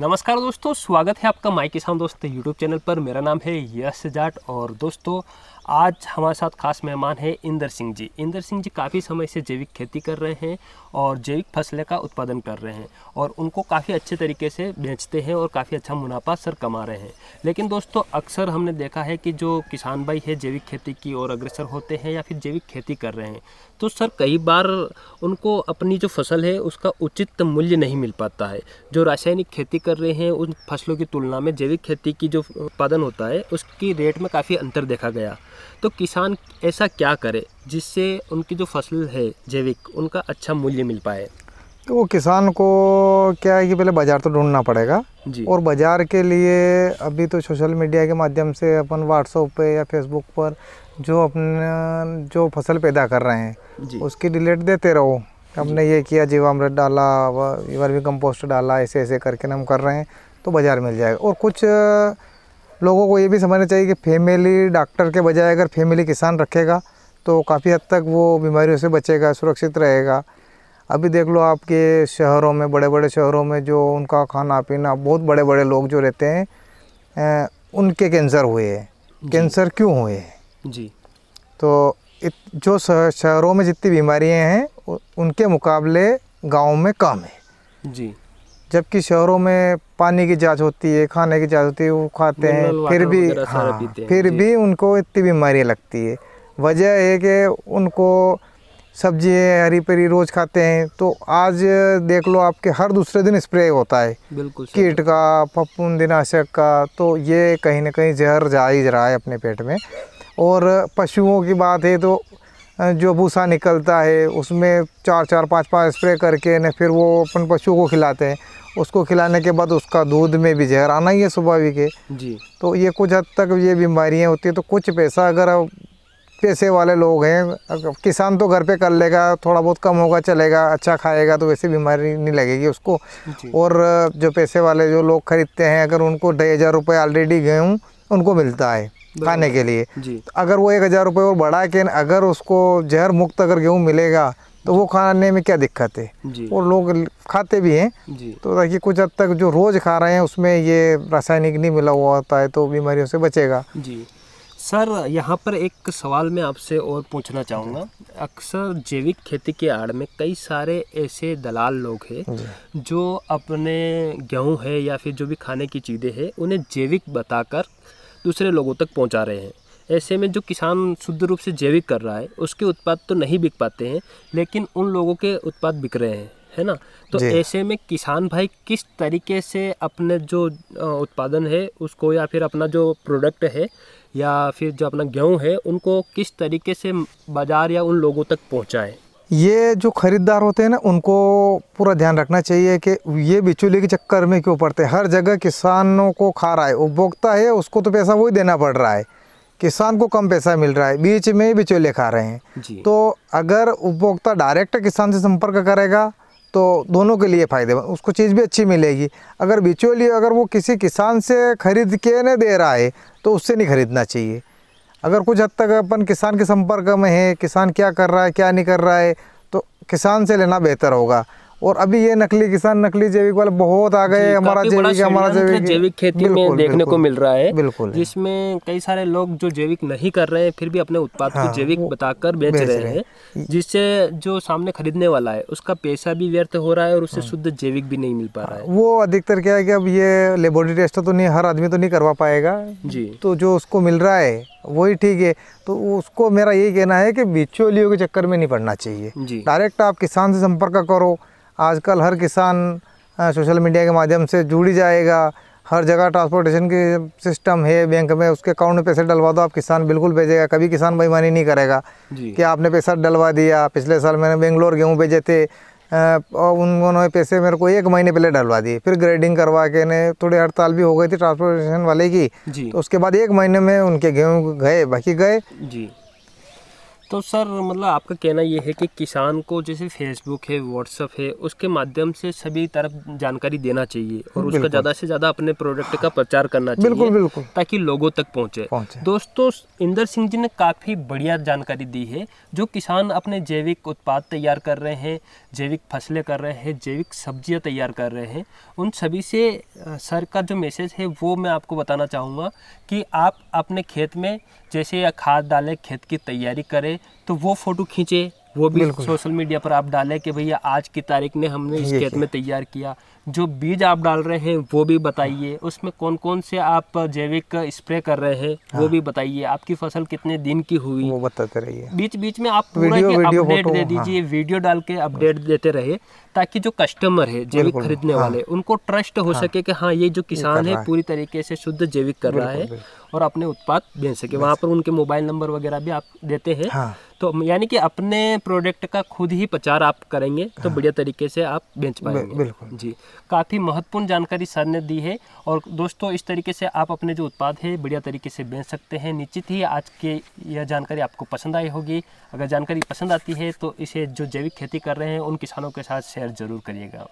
नमस्कार दोस्तों स्वागत है आपका माई किसान दोस्त यूट्यूब चैनल पर मेरा नाम है यश जाट और दोस्तों आज हमारे साथ खास मेहमान है इंदर सिंह जी इंदर सिंह जी काफ़ी समय से जैविक खेती कर रहे हैं और जैविक फसलें का उत्पादन कर रहे हैं और उनको काफ़ी अच्छे तरीके से बेचते हैं और काफ़ी अच्छा मुनाफा सर कमा रहे हैं लेकिन दोस्तों अक्सर हमने देखा है कि जो किसान भाई है जैविक खेती की ओर अग्रसर होते हैं या फिर जैविक खेती कर रहे हैं तो सर कई बार उनको अपनी जो फसल है उसका उचित मूल्य नहीं मिल पाता है जो रासायनिक खेती कर रहे हैं उन फसलों की तुलना में जैविक खेती की जो उत्पादन होता है उसकी रेट में काफ़ी अंतर देखा गया तो किसान ऐसा क्या करे जिससे उनकी जो फसल है जैविक उनका अच्छा मूल्य मिल पाए तो वो किसान को क्या है कि पहले बाज़ार तो ढूंढना पड़ेगा जी और बाज़ार के लिए अभी तो सोशल मीडिया के माध्यम से अपन व्हाट्सअप पे या फेसबुक पर जो अपने जो फसल पैदा कर रहे हैं उसकी डिलेट देते रहो हमने ये किया जीवामृत डाला वर्मी कंपोस्ट डाला ऐसे ऐसे करके हम कर रहे हैं तो बाज़ार मिल जाएगा और कुछ लोगों को ये भी समझना चाहिए कि फैमिली डॉक्टर के बजाय अगर फैमिली किसान रखेगा तो काफ़ी हद तक वो बीमारियों से बचेगा सुरक्षित रहेगा अभी देख लो आपके शहरों में बड़े बड़े शहरों में जो उनका खाना पीना बहुत बड़े बड़े लोग जो रहते हैं उनके कैंसर हुए हैं कैंसर क्यों हुए हैं जी तो इत, जो शहरों में जितनी बीमारियां हैं उनके मुकाबले गाँव में कम है जी जबकि शहरों में पानी की जांच होती है खाने की जांच होती है वो खाते हैं फिर भी हाँ फिर भी उनको इतनी बीमारियाँ लगती है वजह है कि उनको सब्जी हरी परी रोज़ खाते हैं तो आज देख लो आपके हर दूसरे दिन स्प्रे होता है बिल्कुल कीट का फफूंदीनाशक का तो ये कहीं ना कहीं जहर जा ही रहा है अपने पेट में और पशुओं की बात है तो जो भूसा निकलता है उसमें चार चार पाँच पाँच स्प्रे करके ने फिर वो अपन पशु को खिलाते हैं उसको खिलाने के बाद उसका दूध में भी जहर आना ही है स्वाभाविक है जी तो ये कुछ हद तक ये बीमारियाँ होती है तो कुछ पैसा अगर पैसे वाले लोग हैं किसान तो घर पे कर लेगा थोड़ा बहुत कम होगा चलेगा अच्छा खाएगा तो वैसे बीमारी नहीं लगेगी उसको और जो पैसे वाले जो लोग खरीदते हैं अगर उनको ढाई हज़ार रुपये ऑलरेडी गेहूँ उनको मिलता है खाने के लिए तो अगर वो एक हज़ार रुपये और बढ़ा के अगर उसको जहर मुक्त अगर गेहूँ मिलेगा तो वो खाने में क्या दिक्कत है और लोग खाते भी हैं तो ताकि कुछ हद तक जो रोज़ खा रहे हैं उसमें ये रासायनिक नहीं मिला हुआ होता है तो बीमारियों से बचेगा जी सर यहाँ पर एक सवाल मैं आपसे और पूछना चाहूँगा अक्सर जैविक खेती के आड़ में कई सारे ऐसे दलाल लोग हैं जो अपने गेहूँ है या फिर जो भी खाने की चीज़ें हैं उन्हें जैविक बताकर दूसरे लोगों तक पहुंचा रहे हैं ऐसे में जो किसान शुद्ध रूप से जैविक कर रहा है उसके उत्पाद तो नहीं बिक पाते हैं लेकिन उन लोगों के उत्पाद बिक रहे हैं है ना तो ऐसे में किसान भाई किस तरीके से अपने जो उत्पादन है उसको या फिर अपना जो प्रोडक्ट है या फिर जो अपना गेहूँ है उनको किस तरीके से बाज़ार या उन लोगों तक पहुँचाएँ ये जो ख़रीदार होते हैं ना उनको पूरा ध्यान रखना चाहिए कि ये बिचौली के चक्कर में क्यों पड़ते हैं हर जगह किसानों को खा रहा है उपभोक्ता है उसको तो पैसा वही देना पड़ रहा है किसान को कम पैसा मिल रहा है बीच में ही बिचौलिए खा रहे हैं तो अगर उपभोक्ता डायरेक्ट किसान से संपर्क करेगा तो दोनों के लिए फ़ायदेमंद उसको चीज़ भी अच्छी मिलेगी अगर बिचौली अगर वो किसी किसान से ख़रीद के नहीं दे रहा है तो उससे नहीं ख़रीदना चाहिए अगर कुछ हद तक अपन किसान के संपर्क में है किसान क्या कर रहा है क्या नहीं कर रहा है तो किसान से लेना बेहतर होगा और अभी ये नकली किसान नकली जैविक वाले बहुत आ गए हमारा जैविक हमारा जैविक जैविक खेती में देखने को मिल रहा है बिल्कुल जिसमें कई सारे लोग जो जैविक नहीं कर रहे हैं फिर भी अपने उत्पाद को हाँ, जैविक बताकर बेच रहे हैं जिससे जो सामने खरीदने वाला है उसका पैसा भी व्यर्थ हो रहा है और उससे हाँ। शुद्ध जैविक भी नहीं मिल पा रहा है वो अधिकतर क्या है की अब ये लेबोरेटरी टेस्ट तो नहीं हर आदमी तो नहीं करवा पाएगा जी तो जो उसको मिल रहा है वही ठीक है तो उसको मेरा यही कहना है की बिचौलियों के चक्कर में नहीं पड़ना चाहिए डायरेक्ट आप किसान से संपर्क करो आजकल हर किसान सोशल मीडिया के माध्यम से जुड़ जाएगा हर जगह ट्रांसपोर्टेशन की सिस्टम है बैंक में उसके अकाउंट में पैसे डलवा दो आप किसान बिल्कुल भेजेगा कभी किसान बेईमानी नहीं करेगा कि आपने पैसा डलवा दिया पिछले साल मैंने बेंगलोर गेहूँ भेजे थे और उन्होंने पैसे मेरे को एक महीने पहले डलवा दिए फिर ग्रेडिंग करवा के ने थोड़ी हड़ताल भी हो गई थी ट्रांसपोर्टेशन वाले की तो उसके बाद एक महीने में उनके गेहूँ गए बाकी गए तो सर मतलब आपका कहना ये है कि किसान को जैसे फेसबुक है व्हाट्सअप है उसके माध्यम से सभी तरफ जानकारी देना चाहिए और उसका ज़्यादा से ज़्यादा अपने प्रोडक्ट का प्रचार करना चाहिए बिल्कुल बिल्कुल ताकि लोगों तक पहुँचे दोस्तों इंदर सिंह जी ने काफ़ी बढ़िया जानकारी दी है जो किसान अपने जैविक उत्पाद तैयार कर रहे हैं जैविक फसलें कर रहे हैं जैविक सब्जियाँ तैयार कर रहे हैं उन सभी से सर का जो मैसेज है वो मैं आपको बताना चाहूँगा कि आप अपने खेत में जैसे खाद डालें खेत की तैयारी करें तो वो फोटो खींचे वो भी सोशल मीडिया पर आप डालें कि भैया आज की तारीख में हमने इस खेत में तैयार किया जो बीज आप डाल रहे हैं वो भी बताइए उसमें कौन कौन से आप जैविक स्प्रे कर रहे हैं हाँ। वो भी बताइए आपकी फसल कितने दिन की हुई वो बताते रहिए बीच बीच में आप वीडियो, अपडेट दे हाँ। दीजिए हाँ। वीडियो डाल के अपडेट देते रहे ताकि जो कस्टमर है जैविक खरीदने हाँ। वाले उनको ट्रस्ट हो हाँ। सके कि हाँ ये जो किसान है पूरी तरीके से शुद्ध जैविक कर रहा है और अपने उत्पाद बेच सके वहाँ पर उनके मोबाइल नंबर वगैरह भी आप देते हैं हाँ। तो यानी कि अपने प्रोडक्ट का खुद ही प्रचार आप करेंगे तो बढ़िया तरीके से आप बेच पाएंगे बिल्कुल जी काफ़ी महत्वपूर्ण जानकारी सर ने दी है और दोस्तों इस तरीके से आप अपने जो उत्पाद है बढ़िया तरीके से बेच सकते हैं निश्चित ही आज के यह जानकारी आपको पसंद आई होगी अगर जानकारी पसंद आती है तो इसे जो जैविक खेती कर रहे हैं उन किसानों के साथ शेयर ज़रूर करिएगा